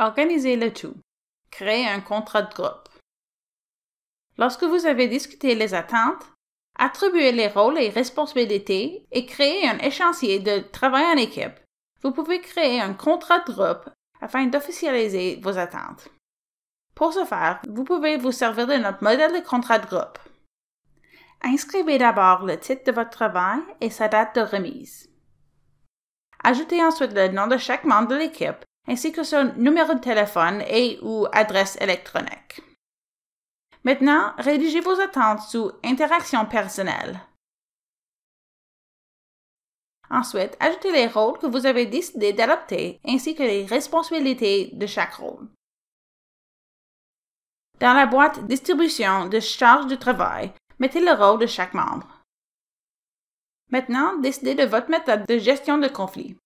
Organisez le tout. Créez un contrat de groupe. Lorsque vous avez discuté les attentes, attribuez les rôles et responsabilités et créez un échéancier de travail en équipe. Vous pouvez créer un contrat de groupe afin d'officialiser vos attentes. Pour ce faire, vous pouvez vous servir de notre modèle de contrat de groupe. Inscrivez d'abord le titre de votre travail et sa date de remise. Ajoutez ensuite le nom de chaque membre de l'équipe ainsi que son numéro de téléphone et ou adresse électronique. Maintenant, rédigez vos attentes sous Interaction personnelle. Ensuite, ajoutez les rôles que vous avez décidé d'adopter ainsi que les responsabilités de chaque rôle. Dans la boîte Distribution de charge de travail, mettez le rôle de chaque membre. Maintenant, décidez de votre méthode de gestion de conflit.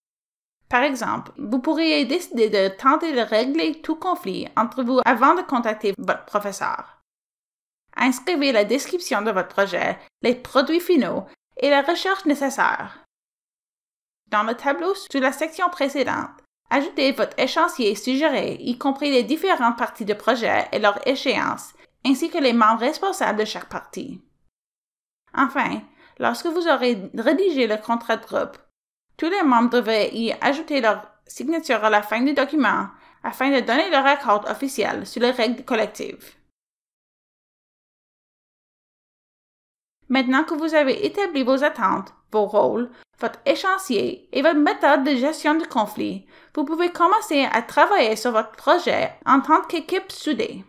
Par exemple, vous pourriez décider de tenter de régler tout conflit entre vous avant de contacter votre professeur. Inscrivez la description de votre projet, les produits finaux et la recherche nécessaire. Dans le tableau sous la section précédente, ajoutez votre échéancier suggéré, y compris les différentes parties de projet et leur échéance, ainsi que les membres responsables de chaque partie. Enfin, lorsque vous aurez rédigé le contrat de groupe, tous les membres devaient y ajouter leur signature à la fin du document afin de donner leur accord officiel sur les règles collectives. Maintenant que vous avez établi vos attentes, vos rôles, votre échéancier et votre méthode de gestion du conflit, vous pouvez commencer à travailler sur votre projet en tant qu'équipe soudée.